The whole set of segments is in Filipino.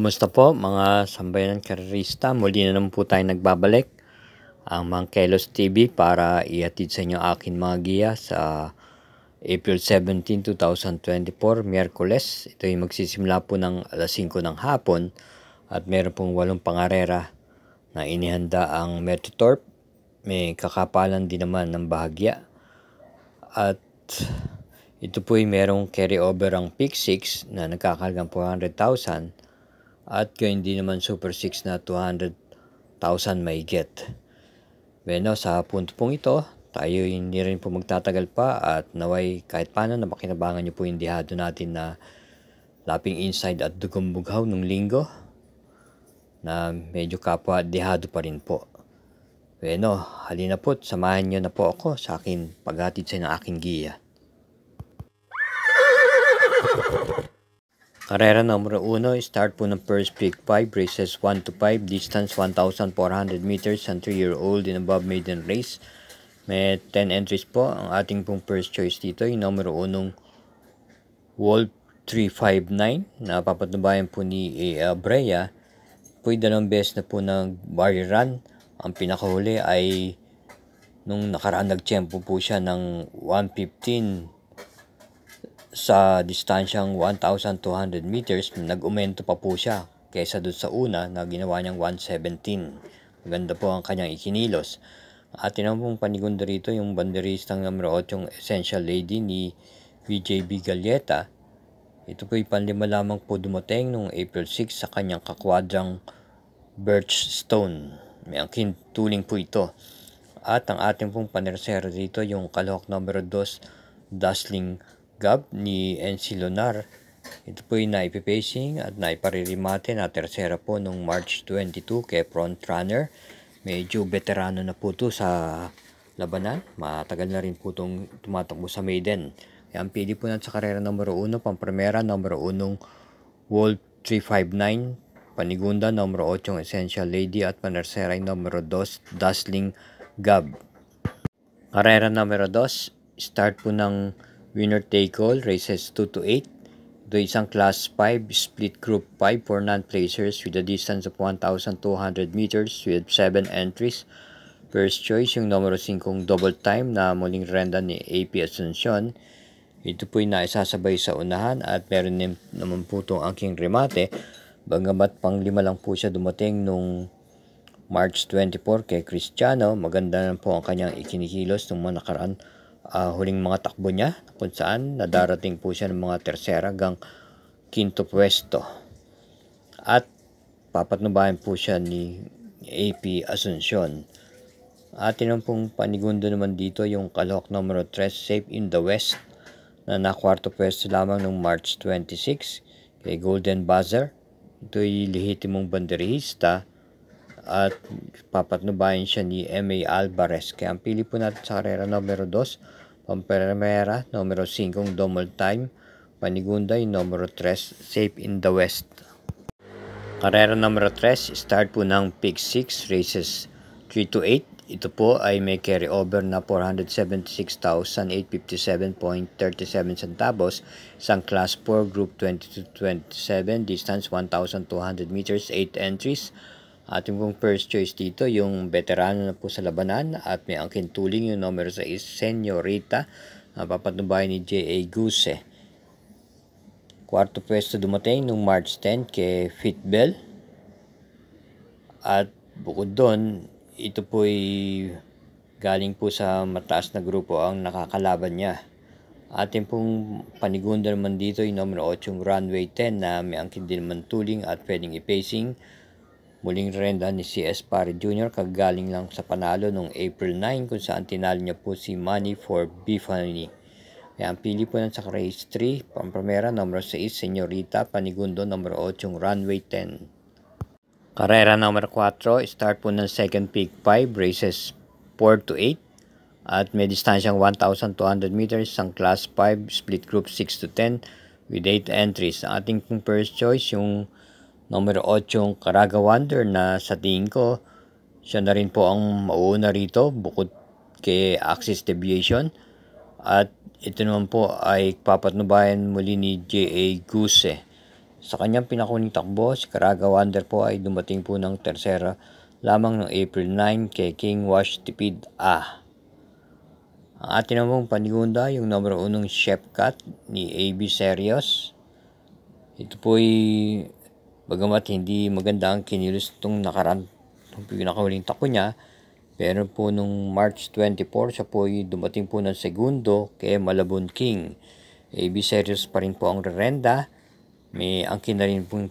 Kumusta po mga sambayanan karerista? Muli na naman po tayo nagbabalik ang Mangkelos TV para iatid sa inyo akin mga giya sa April 17, 2024, Miyerkules. Ito yung magsisimula po ng alas 5 ng hapon at meron pong walong pangarera na inihanda ang Metotorp. May kakapalan din naman ng bahagya. At ito po ay merong carry over ang Pick 6 na nagkakalagang 400,000 at kung hindi naman Super 6 na 200,000 may get. Bueno, sa punto pong ito, tayo hindi rin po magtatagal pa at naway kahit paano na makinabangan nyo po yung dihado natin na laping inside at dugong bughaw nung linggo na medyo kapwa dihado pa rin po. Bueno, halina po, samahan nyo na po ako sa akin paghatid sa aking giya. Karera numero 1, start po ng first pick 5, races 1 to 5, distance 1,400 meters, and 3-year-old in above maiden race. May 10 entries po. Ang ating pong first choice dito, yung numero 1, Wolf 359, na papatnubayan po ni eh, uh, Brea. Po yung dalawang beses na po ng barrier run. Ang pinakahuli ay nung nakaraan nagtiyempo po siya ng 115 sa distansyang 1,200 meters, nag-umento pa po siya kaysa doon sa una na ginawa niyang 117. Maganda po ang kanyang ikinilos. Atin ang pong panigundo rito yung banderistang numero 8 yung Essential Lady ni VJB Galleta. Ito po panlima lamang po dumating noong April 6 sa kanyang kakwadrang Birchstone. May angkin tuling po ito. At ang ating pong panersero dito yung kalahok numero 2 Dazzling gap ni NC Lunar. Ito po yung naipipacing at naiparirimate na tercera po nung March 22 kay front runner. Medyo veterano na po to sa labanan. Matagal na rin po itong tumatakbo sa maiden. Kaya ang pili po natin sa karera numero 1, pampremera numero 1, World 359, Panigunda numero 8 ang Essential Lady at Panerseray numero 2 Dazzling Gab. Karera numero 2, start po ng winner take all, races 2 to 8. Ito isang class 5, split group 5 for non-placers with a distance of 1,200 meters with 7 entries. First choice, yung numero 5 double time na muling renda ni AP Asuncion. Ito po yung naisasabay sa unahan at meron din naman po itong aking remate. Bangamat pang lima lang po siya dumating nung March 24 kay Cristiano. Maganda na po ang kanyang ikinikilos nung mga nakaraan uh, huling mga takbo niya kung saan nadarating po siya ng mga tersera hanggang kinto pwesto. At papatnubayan po siya ni AP Asuncion. Atin ang pong panigundo naman dito yung kalahok numero 3 Safe in the West na nakwarto pwesto lamang noong March 26 kay Golden Buzzer. Ito'y lehitimong banderista at papatnubayan siya ni M.A. Alvarez. Kaya ang pili po natin sa karera numero 2 Pampermera numero 5 double time, Panigunday numero 3 safe in the west. Karera numero 3 start po ng pick 6 races 3 to 8. Ito po ay may carry over na 476,857.37 centavos, isang class 4 group 20 to 27, distance 1,200 meters, 8 entries, Ating pong first choice dito, yung veterano na po sa labanan at may angkin tuling yung numero 6, Senorita, uh, ah, papatumbayan ni J.A. Guse. Kwarto pwesto dumating noong March 10 kay Fitbell. At bukod doon, ito po ay galing po sa mataas na grupo ang nakakalaban niya. Atin pong panigunda naman dito yung numero 8 yung runway 10 na may angkin din naman tuling at pwedeng i-pacing. Muling rendahan ni C.S. Parry Jr. kagaling lang sa panalo noong April 9 kung saan tinalo niya po si Money for Biffany. Kaya ang pili po ng sa race 3, Pampamera numero 6, Senyorita, Panigundo numero 8, yung Runway 10. Karera numero 4, start po ng second peak 5, races 4 to 8. At may distansyang 1,200 meters ang class 5, split group 6 to 10 with 8 entries. Ang ating first choice yung Numero 8, Caraga Wonder na sa tingin ko, siya na rin po ang mauuna rito bukod kay Axis Deviation. At ito naman po ay papatnubayan muli ni J.A. Guse Sa kanyang pinakuning takbo, si Caraga Wonder po ay dumating po ng tersera lamang ng April 9 kay King Wash Tipid A. Ang atin namang panigunda, yung numero unong chef cut ni A.B. Serios. Ito po ay Bagamat hindi maganda ang kinilos nitong nakaraan ng pinakahuling tako niya, pero po nung March 24 siya po ay dumating po ng segundo kay Malabon King. AB eh, Serious pa rin po ang rerenda. May angkin na rin pong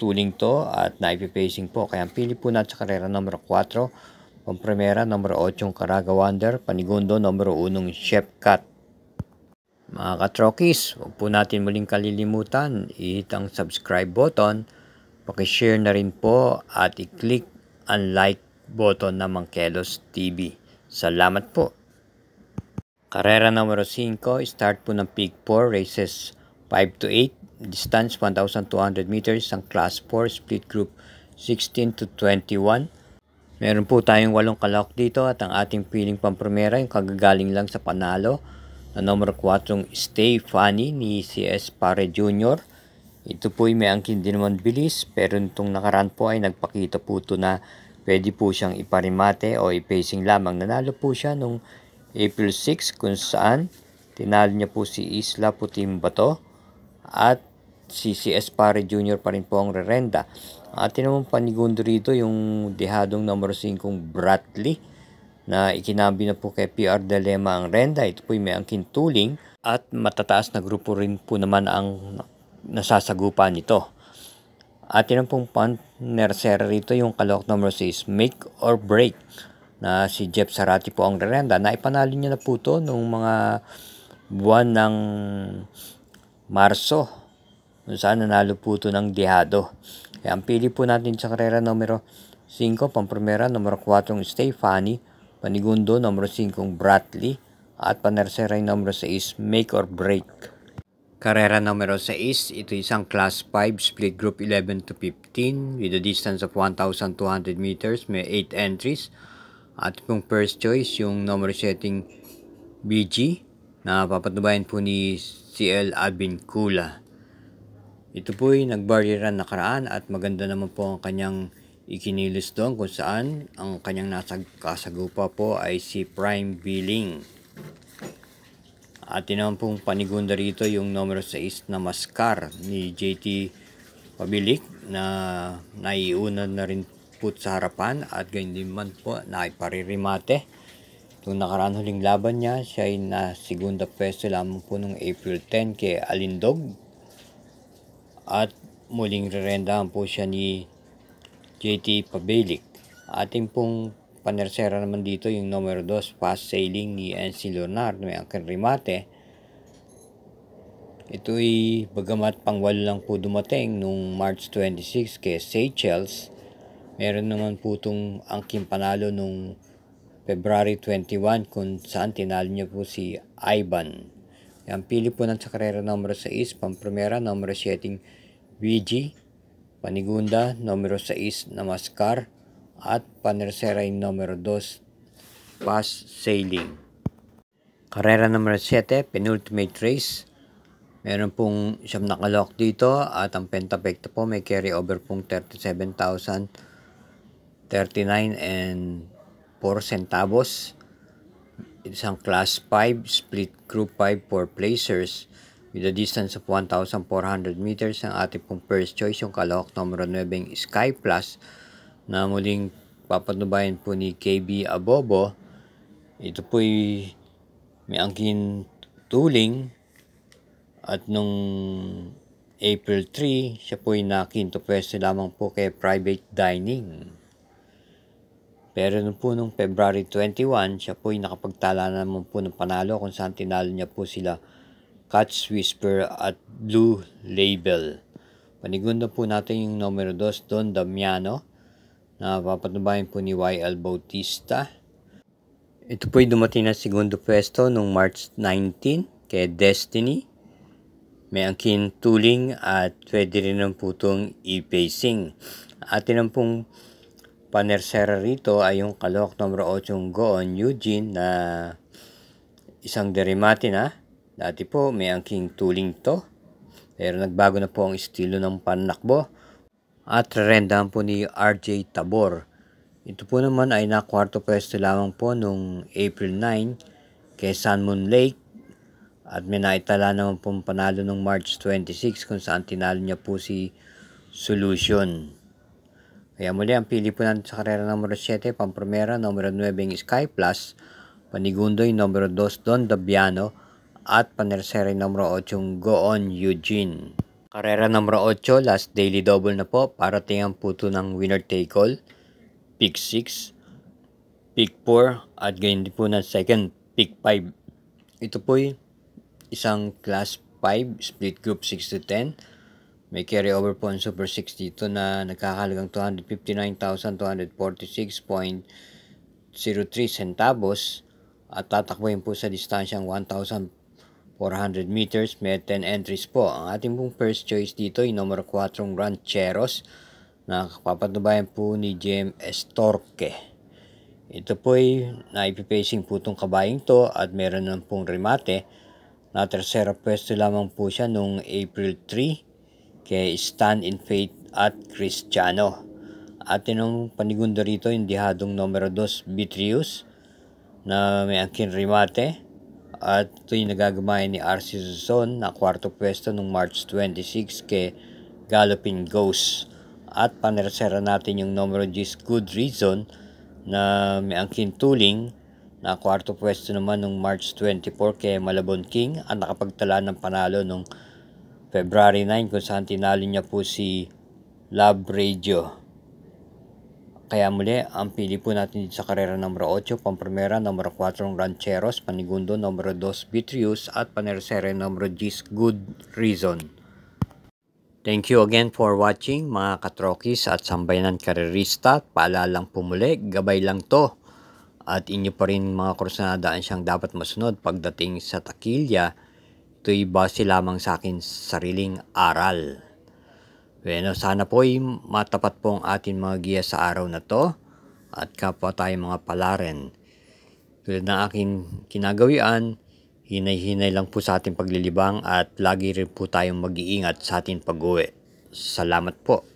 tuling to at naipipacing po. Kaya ang pili po natin sa karera numero 4, Pampremera numero 8 yung Caraga Wonder, Panigundo numero 1 Chef Cut. Mga katrokis, huwag po natin muling kalilimutan, ihit ang subscribe button Pakishare na rin po at i-click ang like button ng Mangkelos TV. Salamat po. Karera numero 5, start po ng Peak 4 races 5 to 8, distance 1,200 meters ang class 4 split group 16 to 21. Meron po tayong walong kalahok dito at ang ating feeling pang primera, yung kagagaling lang sa panalo na numero 4 Stay Funny ni CS Pare Jr. Ito po ay may angkin din naman bilis pero nitong nakaraan po ay nagpakita po ito na pwede po siyang iparimate o ipacing lamang. Nanalo po siya nung April 6 kung saan tinalo niya po si Isla Putimbato at si CS Pare Jr. pa rin po ang rerenda. At naman panigundo rito yung dehadong numero 5 Bradley na ikinabi na po kay PR Dilema ang renda. Ito po ay may angkin tuling at matataas na grupo rin po naman ang nasasagupa nito. At ang pong partner rito yung kalok number 6, Make or Break na si Jeff Sarati po ang rerenda. Naipanalo niya na po to noong mga buwan ng Marso kung saan nanalo po ito ng Dehado. Kaya ang pili po natin sa karera numero 5, pamprimera, numero 4, Stay Funny, panigundo, numero 5, Bradley, at panersera panerseray numero 6, Make or Break. Carrera numero 6, ito isang class 5 split group 11 to 15 with a distance of 1,200 meters, may 8 entries. At kung first choice, yung number setting BG na papatubayan po ni CL Abincula. Ito po ay nag-barrieran nagbarira nakaraan at maganda naman po ang kanyang ikinilis doon kung saan ang kanyang nasa kasagupa po ay si Prime Billing. At yun naman pong panigunda rito yung numero 6 na Mascar ni JT Pabilik na naiuna na rin po sa harapan at ganyan din man po na iparirimate. Nung nakaraan huling laban niya, siya ay na segunda pwesto lamang po noong April 10 kay Alindog. At muling rerendahan po siya ni JT Pabilik. Ating pong Panersera naman dito yung numero 2, fast sailing ni NC Leonard may angkin Ito Ito'y bagamat pangwalo lang po dumating nung March 26 kay Seychelles, meron naman po itong angkin panalo nung February 21 kung saan tinalo niya po si Ivan. Ang pili po ng sa karera numero 6, Pampromera, numero 7, VG, Panigunda, numero 6, na Namaskar, at Panerseray numero 2 Fast Sailing. Karera numero 7, penultimate race. Meron pong siyam na kalok dito at ang pentapekta po may carry over pong 37,000, 39 and 4 centavos. Isang class 5, split group 5 for placers with a distance of 1,400 meters. Ang ating pong first choice, yung kalok numero 9, Sky Plus na muling papatnubayan po ni KB Abobo. Ito po'y may angkin tuling at nung April 3, siya po'y nakinto pwesto lamang po kay private dining. Pero nung po nung February 21, siya po'y nakapagtala naman po ng panalo kung saan tinalo niya po sila Catch Whisper at Blue Label. Panigundo po natin yung numero 2, Don Damiano na papatubayan po ni YL Bautista. Ito po'y dumating na segundo pwesto noong March 19 kay Destiny. May angkin tooling at pwede rin ng putong e-pacing. Atin ang pong panersera rito ay yung kalok numero 8 goon Eugene na isang derimati na. Dati po may angking tooling to. Pero nagbago na po ang estilo ng panlakbo at rendahan po ni RJ Tabor. Ito po naman ay na kwarto pwesto lamang po noong April 9 kay San Moon Lake at may naitala naman pong panalo noong March 26 kung saan tinalo niya po si Solution. Kaya muli ang pili po natin sa karera numero 7, Pampromera, numero 9 ang Sky Plus, Panigundoy numero 2 Don Dabiano at Panerseri numero 8 Go On Eugene. Karera numero 8, last daily double na po. Parating ang puto ng winner take all. Pick 6, pick 4, at ganyan din po ng second, pick 5. Ito po'y isang class 5, split group 6 to 10. May carry over po ang Super 6 dito na nagkakalagang 259,246.03 centavos at tatakbuhin po sa distansyang 1,000 400 meters, may 10 entries po. Ang ating pong first choice dito ay number 4 Rancheros na kapapatubayan po ni Jem Estorque. Ito po ay naipipacing po itong kabayang to at meron lang pong remate. Na tercera pwesto lamang po siya noong April 3 kay Stand in Faith at Cristiano. At ang panigunda rito yung dihadong numero 2 Vitrius na may angkin remate at ito yung ni RC Suzon na kwarto pwesto nung March 26 kay Galloping Ghost. At panersera natin yung numero 10 Good Reason na may angkin tuling na kwarto pwesto naman nung March 24 kay Malabon King at nakapagtala ng panalo nung February 9 kung saan tinalo niya po si Love Radio. Kaya muli, ang pili po natin dito sa karera numero 8, Pamprimera, numero 4, Rancheros, Panigundo, numero 2, Vitrius, at Panersere, numero 10, Good Reason. Thank you again for watching mga katrokis at sambayanan karerista. Paalalang po muli, gabay lang to. At inyo pa rin mga krusnadaan siyang dapat masunod pagdating sa takilya. Ito'y base lamang sa akin sariling aral. Bueno, eh, sana po ay matapat po ang ating mga giya sa araw na to at kapwa tayong mga palaren. Tulad ng aking kinagawian, hinay-hinay lang po sa ating paglilibang at lagi rin po tayong mag-iingat sa ating pag-uwi. Salamat po.